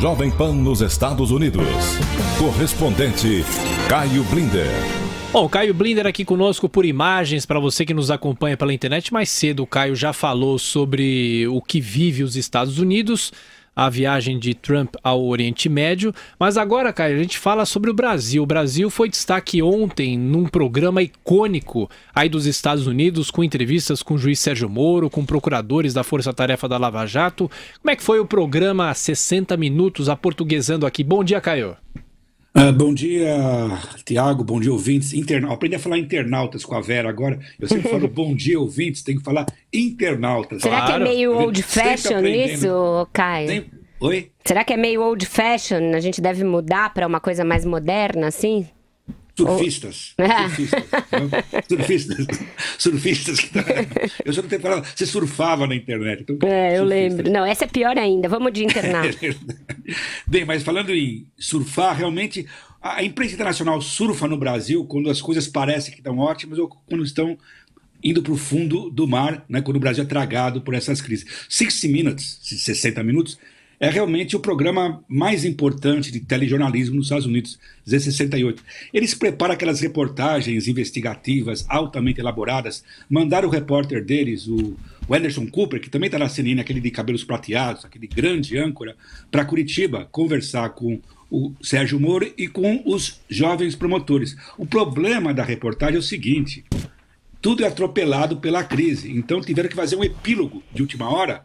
Jovem Pan nos Estados Unidos. Correspondente Caio Blinder. Bom, Caio Blinder aqui conosco por imagens para você que nos acompanha pela internet. Mais cedo o Caio já falou sobre o que vive os Estados Unidos a viagem de Trump ao Oriente Médio. Mas agora, cara, a gente fala sobre o Brasil. O Brasil foi destaque ontem num programa icônico aí dos Estados Unidos, com entrevistas com o juiz Sérgio Moro, com procuradores da Força Tarefa da Lava Jato. Como é que foi o programa 60 Minutos, aportuguesando aqui? Bom dia, Caio. Uh, bom dia, Tiago. Bom dia, ouvintes. Internautas. Aprendi a falar internautas com a Vera agora. Eu sempre falo bom dia, ouvintes. Tem que falar internautas. Será claro. que é meio old tá fashion isso, Caio? Sempre... Oi? Será que é meio old fashion? A gente deve mudar para uma coisa mais moderna, assim? Surfistas. Ou... Surfistas. surfistas. surfistas. Tá- eu só não tenho falado. Você surfava na internet. Então, é, eu surfistas. lembro. Não, essa é pior ainda. Vamos de internauta. É Bem, mas falando em surfar, realmente a imprensa internacional surfa no Brasil quando as coisas parecem que estão ótimas ou quando estão indo para o fundo do mar, né, quando o Brasil é tragado por essas crises. 60 minutes, 60 minutos, é realmente o programa mais importante de telejornalismo nos Estados Unidos, 68. Eles preparam aquelas reportagens investigativas altamente elaboradas, mandaram o repórter deles, o, o Anderson Cooper, que também está na CNN, aquele de cabelos prateados, aquele grande âncora, para Curitiba conversar com o Sérgio Moro e com os jovens promotores. O problema da reportagem é o seguinte: tudo é atropelado pela crise, então tiveram que fazer um epílogo de última hora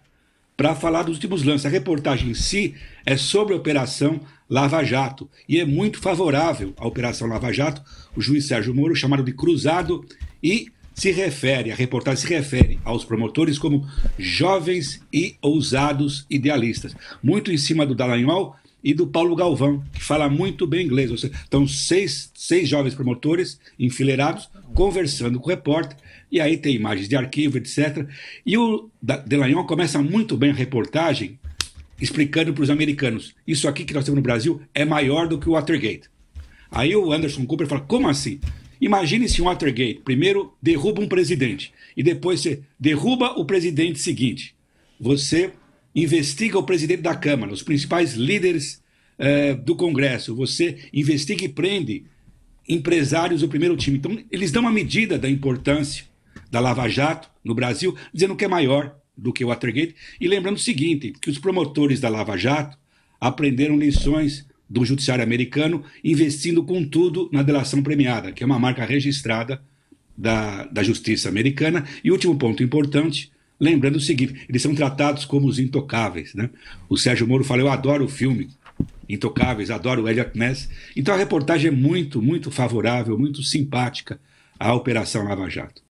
para falar dos últimos lances. A reportagem em si é sobre a Operação Lava Jato e é muito favorável à Operação Lava Jato. O juiz Sérgio Moro chamado de cruzado e se refere, a reportagem se refere aos promotores como jovens e ousados idealistas. Muito em cima do Dallagnol, e do Paulo Galvão, que fala muito bem inglês. Ou seja, estão seis, seis jovens promotores enfileirados conversando com o repórter, e aí tem imagens de arquivo, etc. E o Delanhon começa muito bem a reportagem explicando para os americanos: isso aqui que nós temos no Brasil é maior do que o Watergate. Aí o Anderson Cooper fala: como assim? Imagine se um Watergate primeiro derruba um presidente e depois você derruba o presidente seguinte. Você investiga o presidente da Câmara, os principais líderes eh, do Congresso. Você investiga e prende empresários do primeiro time. Então, eles dão uma medida da importância da Lava Jato no Brasil, dizendo que é maior do que o Watergate. E lembrando o seguinte, que os promotores da Lava Jato aprenderam lições do judiciário americano, investindo com tudo na delação premiada, que é uma marca registrada da, da justiça americana. E último ponto importante, Lembrando o seguinte, eles são tratados como os intocáveis, né? O Sérgio Moro fala, eu adoro o filme Intocáveis, adoro o Elliot Ness. Então a reportagem é muito, muito favorável, muito simpática à Operação Lava Jato.